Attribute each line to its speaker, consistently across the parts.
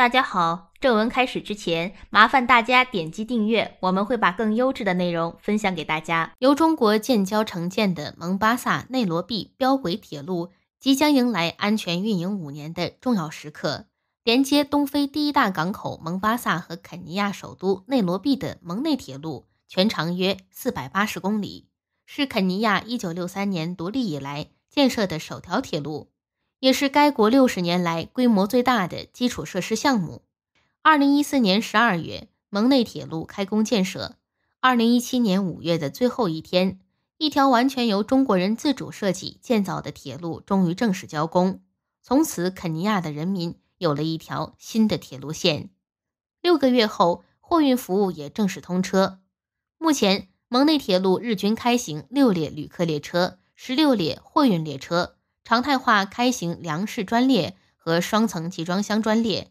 Speaker 1: 大家好，正文开始之前，麻烦大家点击订阅，我们会把更优质的内容分享给大家。由中国建交承建的蒙巴萨内罗毕标轨铁路即将迎来安全运营五年的重要时刻。连接东非第一大港口蒙巴萨和肯尼亚首都内罗毕的蒙内铁路全长约四百八十公里，是肯尼亚一九六三年独立以来建设的首条铁路。也是该国六十年来规模最大的基础设施项目。二零一四年十二月，蒙内铁路开工建设。二零一七年五月的最后一天，一条完全由中国人自主设计建造的铁路终于正式交工，从此肯尼亚的人民有了一条新的铁路线。六个月后，货运服务也正式通车。目前，蒙内铁路日均开行六列旅客列车，十六列货运列车。常态化开行粮食专列和双层集装箱专列。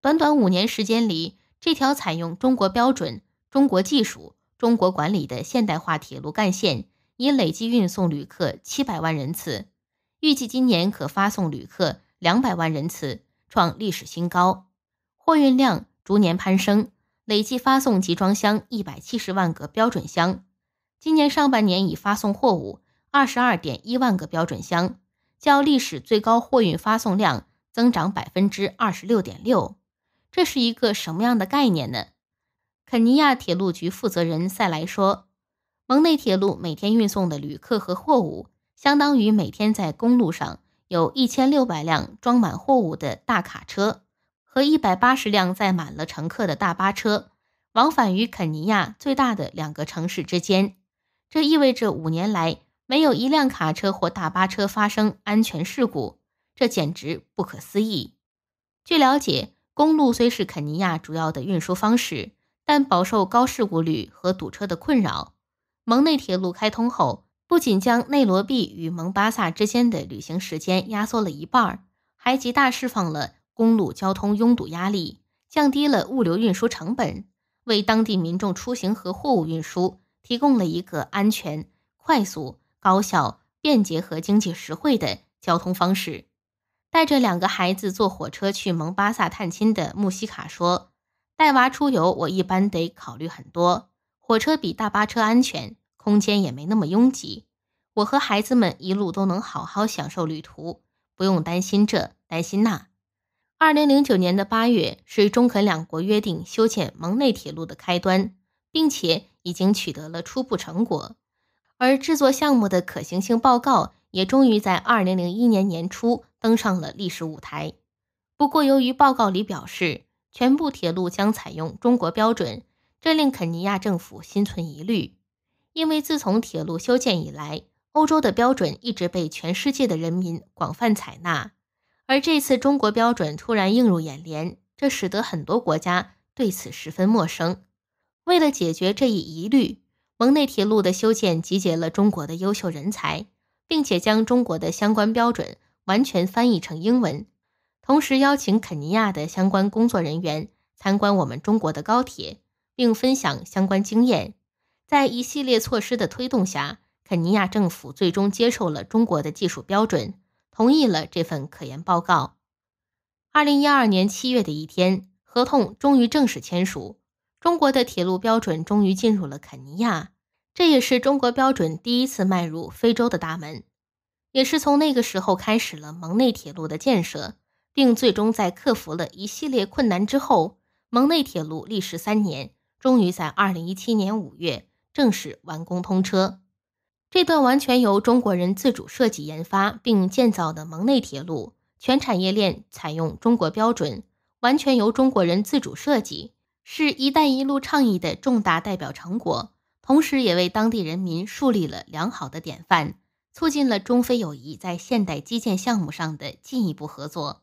Speaker 1: 短短五年时间里，这条采用中国标准、中国技术、中国管理的现代化铁路干线，已累计运送旅客七百万人次，预计今年可发送旅客两百万人次，创历史新高。货运量逐年攀升，累计发送集装箱一百七十万个标准箱，今年上半年已发送货物二十二点一万个标准箱。较历史最高货运发送量增长百分之二十六点六，这是一个什么样的概念呢？肯尼亚铁路局负责人塞莱说，蒙内铁路每天运送的旅客和货物，相当于每天在公路上有一千六百辆装满货物的大卡车和一百八十辆载满了乘客的大巴车往返于肯尼亚最大的两个城市之间。这意味着五年来。没有一辆卡车或大巴车发生安全事故，这简直不可思议。据了解，公路虽是肯尼亚主要的运输方式，但饱受高事故率和堵车的困扰。蒙内铁路开通后，不仅将内罗毕与蒙巴萨之间的旅行时间压缩了一半，还极大释放了公路交通拥堵压力，降低了物流运输成本，为当地民众出行和货物运输提供了一个安全、快速。高效、便捷和经济实惠的交通方式。带着两个孩子坐火车去蒙巴萨探亲的穆西卡说：“带娃出游，我一般得考虑很多。火车比大巴车安全，空间也没那么拥挤。我和孩子们一路都能好好享受旅途，不用担心这，担心那。”二零零九年的八月是中肯两国约定修建蒙内铁路的开端，并且已经取得了初步成果。而制作项目的可行性报告也终于在二零零一年年初登上了历史舞台。不过，由于报告里表示全部铁路将采用中国标准，这令肯尼亚政府心存疑虑。因为自从铁路修建以来，欧洲的标准一直被全世界的人民广泛采纳，而这次中国标准突然映入眼帘，这使得很多国家对此十分陌生。为了解决这一疑虑，蒙内铁路的修建集结了中国的优秀人才，并且将中国的相关标准完全翻译成英文，同时邀请肯尼亚的相关工作人员参观我们中国的高铁，并分享相关经验。在一系列措施的推动下，肯尼亚政府最终接受了中国的技术标准，同意了这份可研报告。二零一二年七月的一天，合同终于正式签署。中国的铁路标准终于进入了肯尼亚，这也是中国标准第一次迈入非洲的大门。也是从那个时候开始了蒙内铁路的建设，并最终在克服了一系列困难之后，蒙内铁路历时三年，终于在二零一七年五月正式完工通车。这段完全由中国人自主设计研发并建造的蒙内铁路，全产业链采用中国标准，完全由中国人自主设计。是一带一路倡议的重大代表成果，同时也为当地人民树立了良好的典范，促进了中非友谊在现代基建项目上的进一步合作。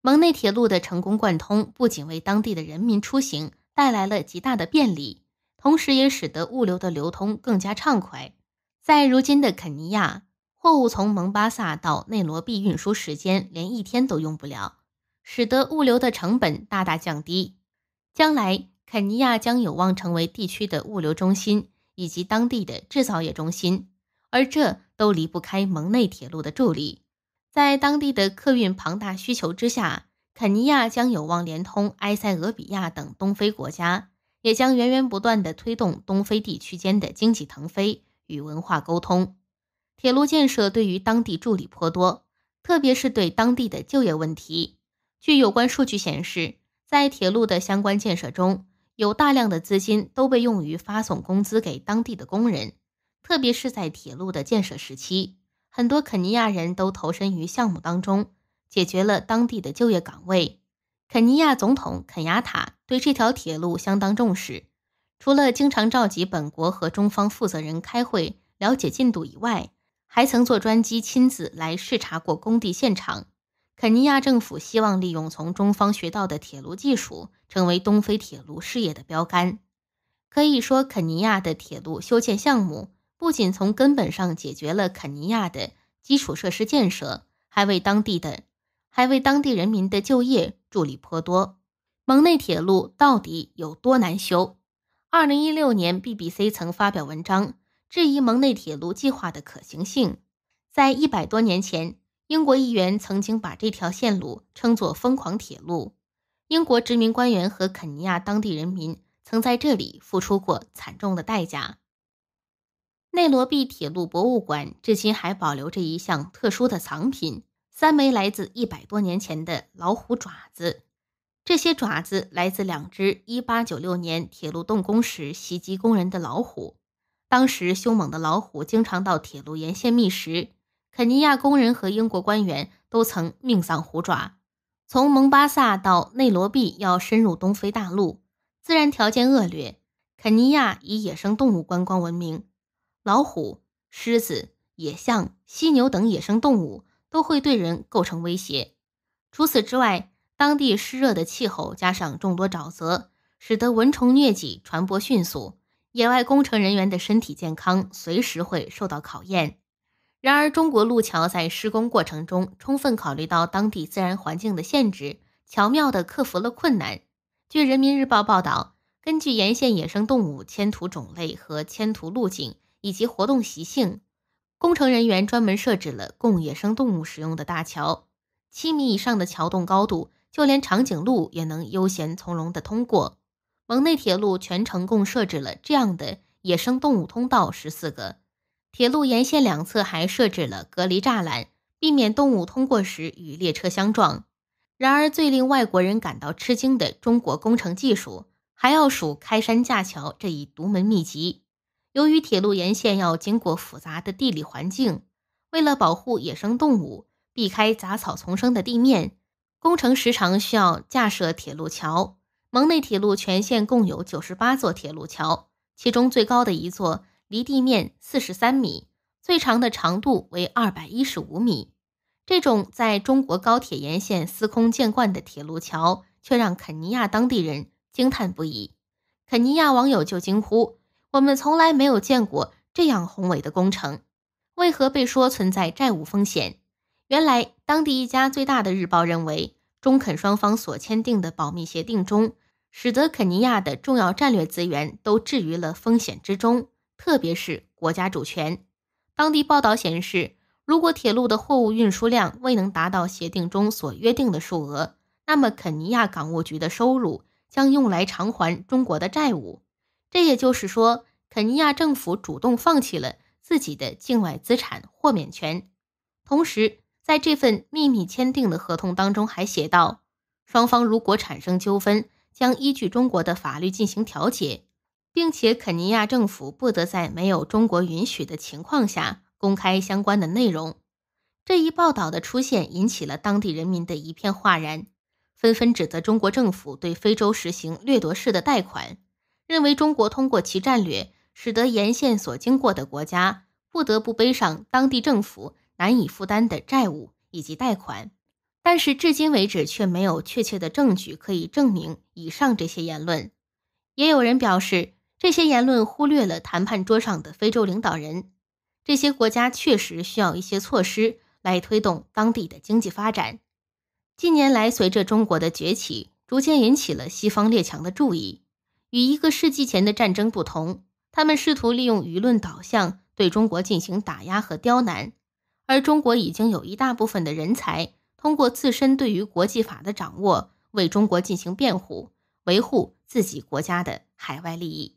Speaker 1: 蒙内铁路的成功贯通，不仅为当地的人民出行带来了极大的便利，同时也使得物流的流通更加畅快。在如今的肯尼亚，货物从蒙巴萨到内罗毕运输时间连一天都用不了，使得物流的成本大大降低。将来，肯尼亚将有望成为地区的物流中心以及当地的制造业中心，而这都离不开蒙内铁路的助力。在当地的客运庞大需求之下，肯尼亚将有望连通埃塞俄比亚等东非国家，也将源源不断地推动东非地区间的经济腾飞与文化沟通。铁路建设对于当地助力颇多，特别是对当地的就业问题。据有关数据显示。在铁路的相关建设中，有大量的资金都被用于发送工资给当地的工人，特别是在铁路的建设时期，很多肯尼亚人都投身于项目当中，解决了当地的就业岗位。肯尼亚总统肯雅塔对这条铁路相当重视，除了经常召集本国和中方负责人开会了解进度以外，还曾坐专机亲自来视察过工地现场。肯尼亚政府希望利用从中方学到的铁路技术，成为东非铁路事业的标杆。可以说，肯尼亚的铁路修建项目不仅从根本上解决了肯尼亚的基础设施建设，还为当地的还为当地人民的就业助力颇多。蒙内铁路到底有多难修？二零一六年，BBC 曾发表文章质疑蒙内铁路计划的可行性，在一百多年前。英国议员曾经把这条线路称作“疯狂铁路”。英国殖民官员和肯尼亚当地人民曾在这里付出过惨重的代价。内罗毕铁路博物馆至今还保留着一项特殊的藏品：三枚来自一百多年前的老虎爪子。这些爪子来自两只1896年铁路动工时袭击工人的老虎。当时凶猛的老虎经常到铁路沿线觅食。肯尼亚工人和英国官员都曾命丧虎爪。从蒙巴萨到内罗毕，要深入东非大陆，自然条件恶劣。肯尼亚以野生动物观光闻名，老虎、狮子、野象、犀牛等野生动物都会对人构成威胁。除此之外，当地湿热的气候加上众多沼泽，使得蚊虫、疟疾传播迅速，野外工程人员的身体健康随时会受到考验。然而，中国路桥在施工过程中充分考虑到当地自然环境的限制，巧妙地克服了困难。据《人民日报》报道，根据沿线野生动物迁徙种类和迁徙路径以及活动习性，工程人员专门设置了供野生动物使用的大桥，七米以上的桥洞高度，就连长颈鹿也能悠闲从容地通过。蒙内铁路全程共设置了这样的野生动物通道十四个。铁路沿线两侧还设置了隔离栅栏，避免动物通过时与列车相撞。然而，最令外国人感到吃惊的中国工程技术，还要数开山架桥这一独门秘籍。由于铁路沿线要经过复杂的地理环境，为了保护野生动物，避开杂草丛生的地面，工程时常需要架设铁路桥。蒙内铁路全线共有九十八座铁路桥，其中最高的一座。离地面四十三米，最长的长度为二百一十五米。这种在中国高铁沿线司空见惯的铁路桥，却让肯尼亚当地人惊叹不已。肯尼亚网友就惊呼：“我们从来没有见过这样宏伟的工程，为何被说存在债务风险？”原来，当地一家最大的日报认为，中肯双方所签订的保密协定中，使得肯尼亚的重要战略资源都置于了风险之中。特别是国家主权。当地报道显示，如果铁路的货物运输量未能达到协定中所约定的数额，那么肯尼亚港务局的收入将用来偿还中国的债务。这也就是说，肯尼亚政府主动放弃了自己的境外资产豁免权。同时，在这份秘密签订的合同当中还写道，双方如果产生纠纷，将依据中国的法律进行调解。并且，肯尼亚政府不得在没有中国允许的情况下公开相关的内容。这一报道的出现引起了当地人民的一片哗然，纷纷指责中国政府对非洲实行掠夺式的贷款，认为中国通过其战略使得沿线所经过的国家不得不背上当地政府难以负担的债务以及贷款。但是，至今为止却没有确切的证据可以证明以上这些言论。也有人表示。这些言论忽略了谈判桌上的非洲领导人。这些国家确实需要一些措施来推动当地的经济发展。近年来，随着中国的崛起，逐渐引起了西方列强的注意。与一个世纪前的战争不同，他们试图利用舆论导向对中国进行打压和刁难。而中国已经有一大部分的人才通过自身对于国际法的掌握，为中国进行辩护，维护自己国家的海外利益。